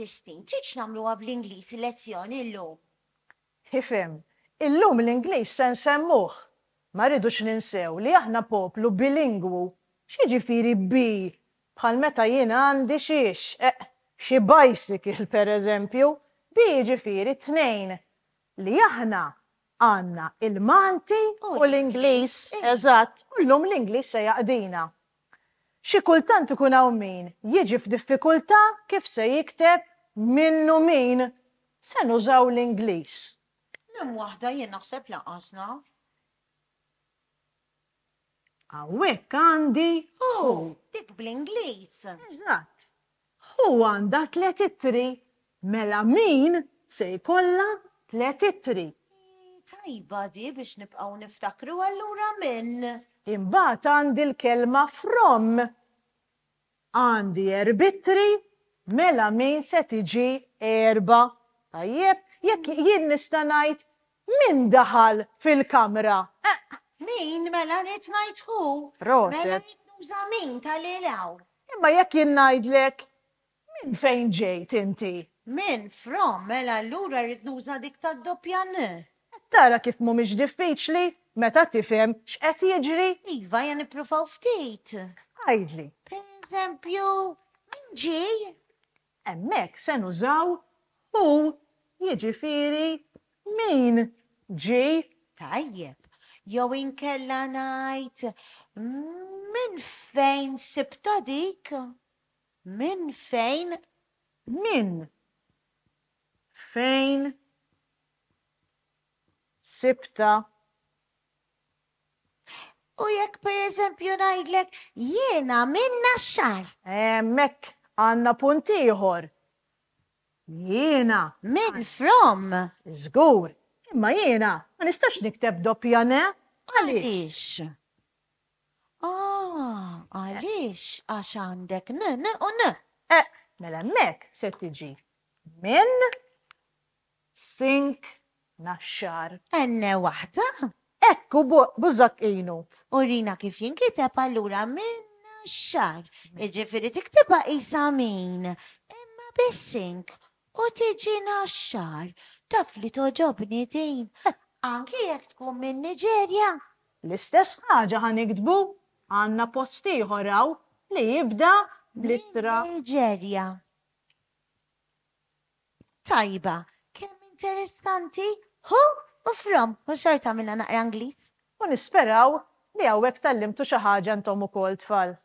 Kristin, triċ namluha bl-Ingliż il-lezzjoni illum. Hifem, illum l-Ingliż se nsemmuh. Ma rridux ninsew li aħna poplu bilingwu. X'jiġifieri bi bħal meta jiena għandi xiex, eh, xi bicycle per eżempju, bi jiġifieri tnejn li aħna għanna il manti u l-Ingliż, eh. eżatt, u l-lum l-Ingliż se jaqdina. Xi kultant ikun hawn min jiġi f'diffikultà kif se jikteb minnu min se nużaw l-Ingliż. Lum waħda jien naħseb lanqasna. Hawnhekk għandi. Hu, dik bl-Ingliż. Eżatt. Hu għandha tliet mela min se jkollha tliet tajba di biex nibqaw niftakru għallura minn. Imbagħad għandi l-kelma from. Għandi erbitri, mela min se tiġi erba. Tajjeb, jekk jien nista' ngħid min daħal fil-kamra. Ah, min mela nit najt hu. Mela nuża min tal-ilaw. Imma jekk jien ngħidlek min fejn ġejt inti? Min from mela allura rrid nuża dik tad-doppja n tara kif mhumiex diffiċli meta tifhem x'qed jiġri. Iva jan nippruvaw ftit. Għajdli. Per eżempju, min ġej? Hemmhekk se nużaw hu jiġifieri min ġej. Tajjeb. Jew inkella ngħid min fejn sibta dik? Min fejn? Min. Fejn sibta. U jekk per eżempju najdlek jiena minna xar. Emmek għanna puntiħor. Jiena. Min from? Zgur. Imma jiena, ma nistax nikteb doppja ne? Għalix. Ah, għalix, għax għandek n, n u n. Eh, mela mek se tiġi. Min sink naxxar. Enne waħda? Ekku, buzzak inu. Urina kif jinkiteb allura minn xar. Ġifiri tiktiba isa min. Imma bissink. U tiġi naxxar. Taf li toġobni din. Anki jek tkun minn Niġerja. L-istess ħaġa ħan iktbu. Għanna posti ħoraw li jibda blittra. Niġerja. Tajba, kemm interessanti Hu, u from, u xorta minna naqra Anglis. U nisperaw li għawek tal-limtu xaħġa ntom u kol tfal.